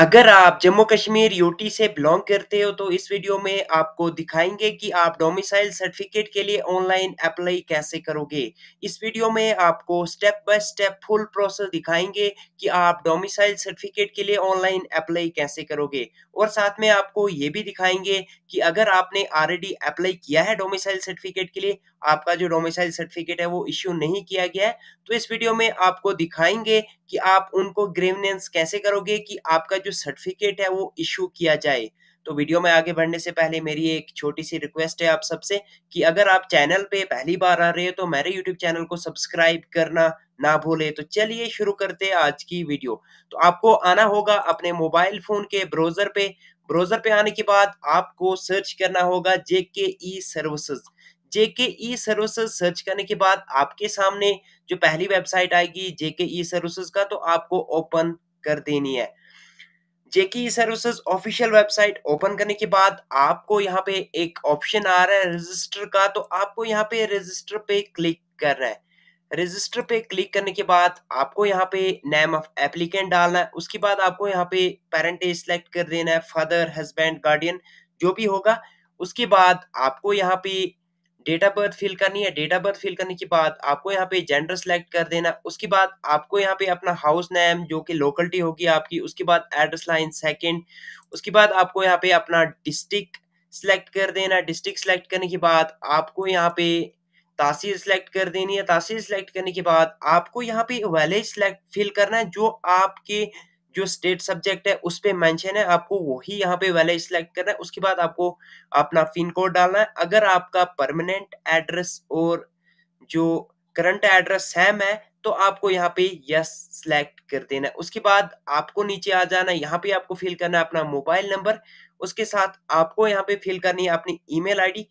अगर आप जम्मू कश्मीर यूटी से बिलोंग करते हो तो इस वीडियो में आपको दिखाएंगे कि आप डोमिसाइल सर्टिफिकेट के लिए ऑनलाइन अप्लाई कैसे करोगे इस वीडियो में आपको step by step full process दिखाएंगे कि आप डोमिसाइल सर्टिफिकेट के लिए ऑनलाइन अप्लाई कैसे करोगे और साथ में आपको ये भी दिखाएंगे कि अगर आपने ऑलरेडी अप्लाई किया है डोमिसाइल सर्टिफिकेट के लिए आपका जो डोमिसाइल सर्टिफिकेट है वो इश्यू नहीं किया गया है तो इस वीडियो में आपको दिखाएंगे कि आप उनको ग्रेवनेंस कैसे करोगे कि आपका जो सर्टिफिकेट है वो इश्यू किया जाए तो वीडियो में आगे बढ़ने से पहले मेरी एक छोटी सी रिक्वेस्ट है आप सबसे कि अगर आप चैनल पे पहली बार आ रहे हो तो मेरे यूट्यूब चैनल को सब्सक्राइब करना ना भूले तो चलिए शुरू करते हैं आज की वीडियो तो आपको आना होगा अपने मोबाइल फोन के ब्राउजर पे ब्राउजर पे आने के बाद आपको सर्च करना होगा JK e services JK e services search करने के बाद आपके सामने जो पहली वेबसाइट आएगी जेके ई सर्विसेज का तो आपको ओपन कर देनी है JK services official website open करने के बाद आपको यहाँ पे एक ऑप्शन आ रहा है रजिस्टर का तो आपको यहाँ पे रजिस्टर पे क्लिक करना है रजिस्टर पे क्लिक करने के बाद आपको यहाँ पे नेम ऑफ एप्लीकेंट डालना है उसके बाद आपको यहाँ पे पेरेंटेज सिलेक्ट कर देना है फादर हस्बैंड गार्डियन जो भी होगा उसके बाद आपको यहाँ पे डेट ऑफ बर्थ फिल करनी है डेट ऑफ बर्थ फिल करने के बाद आपको यहाँ पे जेंडर सेलेक्ट कर देना उसके बाद आपको यहाँ पे अपना हाउस नेम जो कि लोकलिटी होगी आपकी उसके बाद एड्रेस लाइन सेकंड उसके बाद आपको यहाँ पे अपना डिस्ट्रिक्ट सेलेक्ट कर देना डिस्ट्रिक्ट सेलेक्ट करने के बाद आपको यहाँ पे तहसील सेलेक्ट कर देनी है तहसील सेलेक्ट करने के बाद आपको यहाँ पे वैलेज सेलेक्ट फिल करना है जो आपके जो स्टेट सब्जेक्ट है उस पर मैंशन है आपको वही यहाँ पे वाले सिलेक्ट करना है उसके बाद आपको अपना पिन कोड डालना है अगर आपका परमानेंट एड्रेस और जो करंट एड्रेस सेम है तो आपको यहाँ पे यस सिलेक्ट कर देना है उसके बाद आपको नीचे आ जाना है यहाँ पे आपको फिल करना है अपना मोबाइल नंबर उसके साथ आपको यहाँ पे फिल करनी है अपनी ईमेल आईडी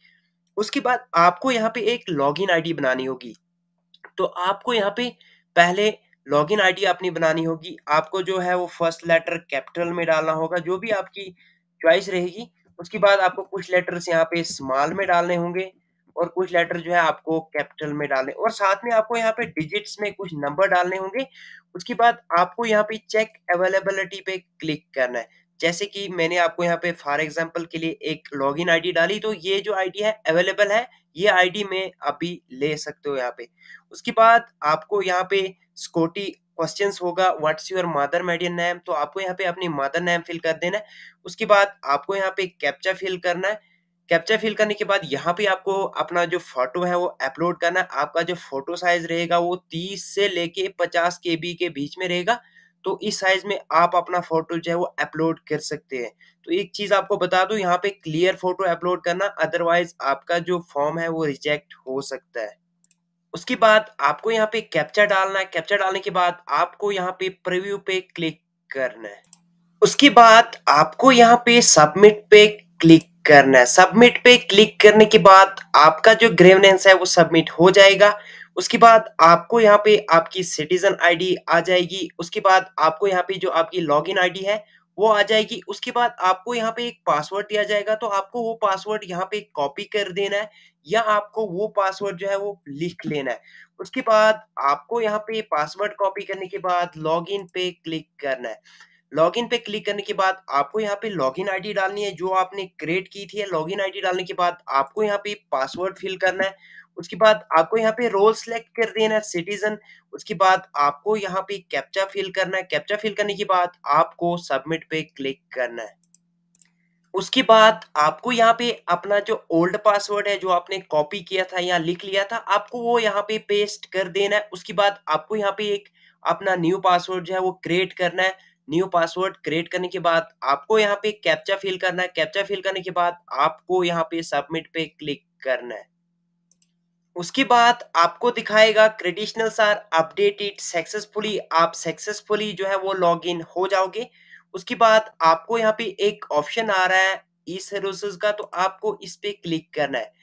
उसके बाद आपको यहाँ पे एक लॉगिन आईडी बनानी होगी तो आपको यहाँ पे पहले लॉगिन आईडी अपनी बनानी होगी आपको जो है वो फर्स्ट लेटर कैपिटल में डालना होगा जो भी आपकी चॉइस रहेगी उसके बाद आपको कुछ लेटर्स यहाँ पे स्मॉल में डालने होंगे और कुछ लेटर जो है आपको कैपिटल में डालने और साथ में आपको यहाँ पे डिजिट्स में कुछ नंबर डालने होंगे उसके बाद आपको यहाँ पे चेक अवेलेबिलिटी पे क्लिक करना है जैसे कि मैंने आपको यहाँ पे फॉर एग्जाम्पल के लिए एक लॉगिन आईडी डाली तो ये जो आईडी है अवेलेबल है ये आईडी में अभी ले सकते हो यहाँ पे उसके बाद आपको यहाँ पे स्कोटी क्वेश्चंस होगा what's your mother maiden name तो आपको यहाँ पे अपनी मदर नेम फिल कर देना है उसके बाद आपको यहाँ पे कैप्चा फिल करना है कैप्चा फिल करने के बाद यहाँ पे आपको अपना जो फोटो है वो अपलोड करना है आपका जो फोटो साइज रहेगा वो 30 से लेके 50 के बी के बीच में रहेगा तो इस साइज में आप अपना फोटो जो है वो अपलोड कर सकते हैं तो एक चीज आपको बता दो यहाँ पे क्लियर फोटो अपलोड करना अदरवाइज आपका जो फॉर्म है वो रिजेक्ट हो सकता है उसके बाद आपको यहाँ पे कैप्चर डालना है कैप्चर डालने के बाद आपको यहाँ पे प्रिव्यू पे क्लिक करना है उसके बाद आपको यहाँ पे सबमिट पे क्लिक करना है सबमिट पे क्लिक करने के बाद आपका जो ग्रेवनेंस है वो सबमिट हो जाएगा उसके बाद आपको यहाँ पे आपकी सिटीजन आईडी आ जाएगी उसके बाद आपको यहाँ पे जो आपकी लॉगिन आईडी है वो आ जाएगी उसके बाद आपको यहाँ पे एक पासवर्ड दिया जाएगा तो आपको वो पासवर्ड यहाँ पे कॉपी कर देना है या आपको वो पासवर्ड जो है वो लिख लेना है उसके बाद आपको यहाँ पे पासवर्ड कॉपी करने के बाद लॉगिन पे क्लिक करना है लॉगिन पे क्लिक करने के बाद आपको यहाँ पे लॉगिन आईडी डालनी है जो आपने क्रिएट की थी लॉगिन आईडी डालने के बाद आपको यहाँ पे पासवर्ड फिल करना है उसके बाद आपको यहाँ पे रोल सेलेक्ट कर देना है सिटीजन उसके बाद आपको यहाँ पे कैप्चा फिल करना है कैप्चा फिल करने के बाद आपको सबमिट पे क्लिक करना है उसके बाद आपको यहाँ पे अपना जो ओल्ड पासवर्ड है जो आपने कॉपी किया था या लिख लिया था आपको वो यहाँ पे पेस्ट कर देना है उसके बाद आपको यहाँ पे एक अपना न्यू पासवर्ड जो है वो क्रिएट करना है न्यू पासवर्ड क्रिएट करने के बाद आपको यहाँ पे कैप्चा फिल करना है कैप्चा फिल करने के बाद आपको यहाँ पे सबमिट पे क्लिक करना है उसके बाद आपको दिखाएगा क्रेडिशनल्स आर अपडेटेड सक्सेसफुली आप सक्सेसफुली जो है वो लॉग इन हो जाओगे उसके बाद आपको यहाँ पे एक ऑप्शन आ रहा है ई सर्विसेज का तो आपको इस पे क्लिक करना है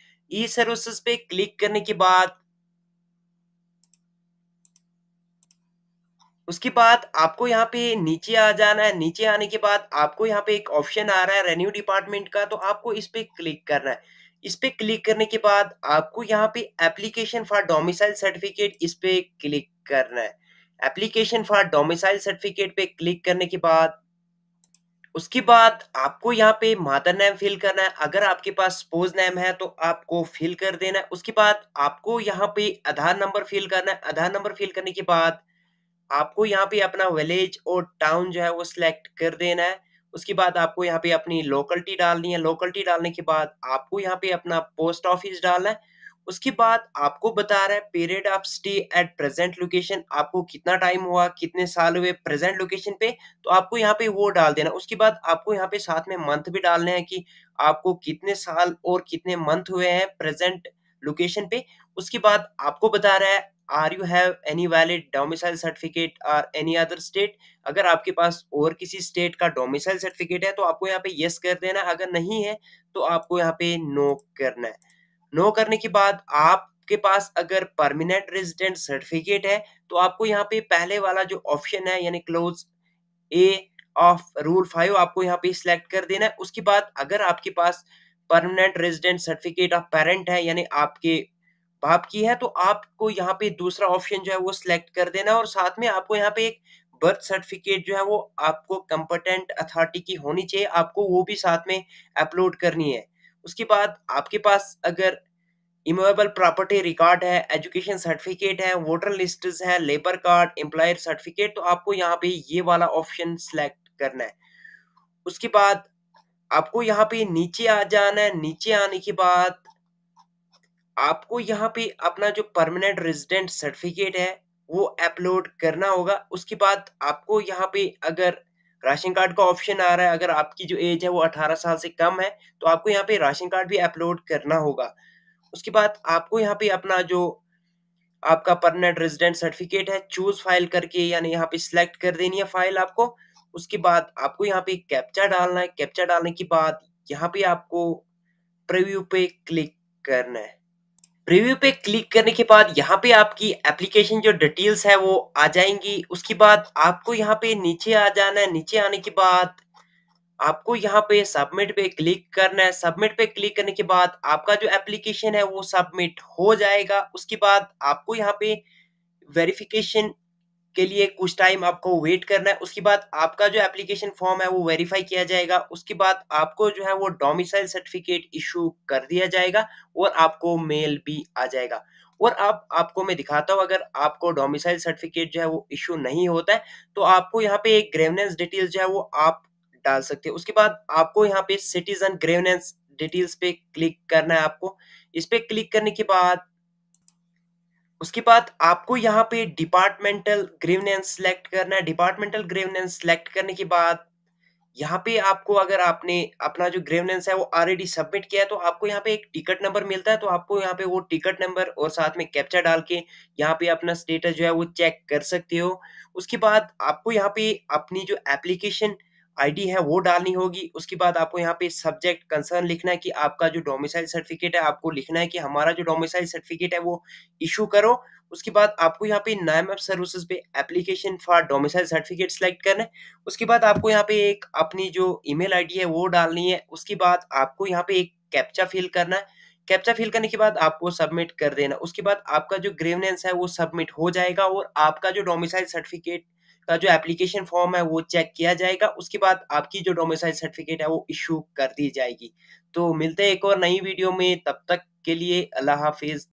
ई सर्विसेज पे क्लिक करने के बाद उसके बाद आपको यहाँ पे नीचे आ जाना है नीचे आने के बाद आपको यहाँ पे एक ऑप्शन आ रहा है रेन्यू डिपार्टमेंट का तो आपको इस पे क्लिक करना है इस पे क्लिक करने के बाद आपको यहाँ पे एप्लीकेशन फॉर डोमिसाइल सर्टिफिकेट इस पे क्लिक करना है एप्लीकेशन फॉर डोमिसाइल सर्टिफिकेट पे क्लिक करने के बाद उसके बाद आपको यहाँ पे मादर नेम फिल करना है अगर आपके पास स्पोज नेम है तो आपको फिल कर देना है उसके बाद आपको यहाँ पे आधार नंबर फिल करना है आधार नंबर फिल करने के बाद आपको यहाँ पे अपना विलेज और टाउन जो है वो सिलेक्ट कर देना है उसके बाद आपको यहाँ पे अपनी लोकलिटी डालनी है लोकलिटी डालने के बाद आपको यहाँ पे अपना पोस्ट ऑफिस डालना है उसके बाद आपको बता रहा है period of stay at present location आपको कितना टाइम हुआ कितने साल हुए प्रेजेंट लोकेशन पे तो आपको यहाँ पे वो डाल देना उसके बाद आपको यहाँ पे साथ में मंथ भी डालने हैं कि आपको कितने साल और कितने मंथ हुए हैं प्रेजेंट लोकेशन पे उसके बाद आपको बता रहा है are you have any valid domicile certificate are any other state अगर आपके पास और किसी स्टेट का डोमिसाइल सर्टिफिकेट है तो आपको यहाँ पे यस कर देना अगर नहीं है तो आपको यहाँ पे नो करना है नो करने के बाद आपके पास अगर परमानेंट रेजिडेंट सर्टिफिकेट है तो आपको यहाँ पे पहले वाला जो ऑप्शन है यानी clause A of rule five आपको यहाँ पे सिलेक्ट कर देना है उसके बाद अगर आपके पास permanent resident certificate of parent है यानी आपके बाप की है तो आपको यहाँ पे दूसरा ऑप्शन जो है वो सिलेक्ट कर देना और साथ में आपको यहाँ पे एक बर्थ सर्टिफिकेट जो है वो आपको कंपटेंट अथॉरिटी की होनी चाहिए आपको वो भी साथ में अपलोड करनी है उसके बाद आपके पास अगर इमोवेबल प्रॉपर्टी रिकॉर्ड है एजुकेशन सर्टिफिकेट है वोटर लिस्ट है लेबर कार्ड एम्प्लॉयर सर्टिफिकेट तो आपको यहाँ पे ये वाला ऑप्शन सिलेक्ट करना है उसके बाद आपको यहाँ पे नीचे आ जाना है नीचे आने के बाद आपको यहाँ पे अपना जो परमानेंट रेजिडेंट सर्टिफिकेट है वो अपलोड करना होगा उसके बाद आपको यहाँ पे अगर राशन कार्ड का ऑप्शन आ रहा है अगर आपकी जो एज है वो 18 साल से कम है तो आपको यहाँ पे राशन कार्ड भी अपलोड करना होगा उसके बाद आपको यहाँ पे अपना जो आपका परमानेंट रेजिडेंट सर्टिफिकेट है चूज फाइल करके यानी यहाँ पे सिलेक्ट कर देनी है फाइल आपको उसके बाद आपको यहाँ पे कैप्चा डालना है कैप्चा डालने के बाद यहाँ पे आपको प्रिव्यू पे क्लिक करना है प्रीव्यू पे क्लिक करने के बाद यहाँ पे आपकी एप्लीकेशन जो डिटेल्स है वो आ जाएंगी उसके बाद आपको यहाँ पे नीचे आ जाना है नीचे आने के बाद आपको यहाँ पे सबमिट पे क्लिक करना है सबमिट पे क्लिक करने के बाद आपका जो एप्लीकेशन है वो सबमिट हो जाएगा उसके बाद आपको यहाँ पे वेरिफिकेशन के लिए कुछ टाइम आपको वेट करना है उसके बाद आपका जो एप्लीकेशन फॉर्म है वो वेरीफाई किया जाएगा उसके बाद आपको जो है वो डोमिसाइल सर्टिफिकेट इशू कर दिया जाएगा और आपको मेल भी आ जाएगा और आप आपको मैं दिखाता हूँ अगर आपको डोमिसाइल सर्टिफिकेट जो है वो इश्यू नहीं होता है तो आपको यहाँ पे एक ग्रेवनेंस डिटेल्स जो है वो आप डाल सकते हैं उसके बाद आपको यहाँ पे सिटीजन ग्रेवनेंस डिटेल्स पे क्लिक करना है आपको इस पे क्लिक करने के बाद उसके बाद आपको यहाँ पे डिपार्टमेंटल ग्रेवनेंस सेलेक्ट करना है डिपार्टमेंटल ग्रेवनेंस सेलेक्ट करने के बाद यहाँ पे आपको अगर आपने अपना जो ग्रेवनेंस है वो ऑलरेडी सबमिट किया है तो आपको यहाँ पे एक टिकट नंबर मिलता है तो आपको यहाँ पे वो टिकट नंबर और साथ में कैप्चर डाल के यहाँ पे अपना स्टेटस जो है वो चेक कर सकते हो उसके बाद आपको यहाँ पे अपनी जो एप्लीकेशन आईडी है वो डालनी होगी उसके बाद आपको यहाँ पे सब्जेक्ट कंसर्न लिखना है कि आपका जो डोमिसाइल सर्टिफिकेट है आपको लिखना है कि हमारा जो डोमिसाइल सर्टिफिकेट है वो इशू करो उसके बाद आपको यहाँ पे नाइम ऑफ सर्विसेज पे application for domicile certificate select करना है उसके बाद आपको यहाँ पे एक अपनी जो ईमेल आईडी है वो डालनी है उसके बाद आपको यहाँ पे एक कैप्चा फिल करना है कैप्चा फिल करने के बाद आपको सबमिट कर देना उसके बाद आपका जो ग्रेवनेंस है वो सबमिट हो जाएगा और आपका जो डोमिसाइल सर्टिफिकेट का जो एप्लीकेशन फॉर्म है वो चेक किया जाएगा उसके बाद आपकी जो डोमिसाइल सर्टिफिकेट है वो इशू कर दी जाएगी तो मिलते हैं एक और नई वीडियो में तब तक के लिए अल्लाह हाफिज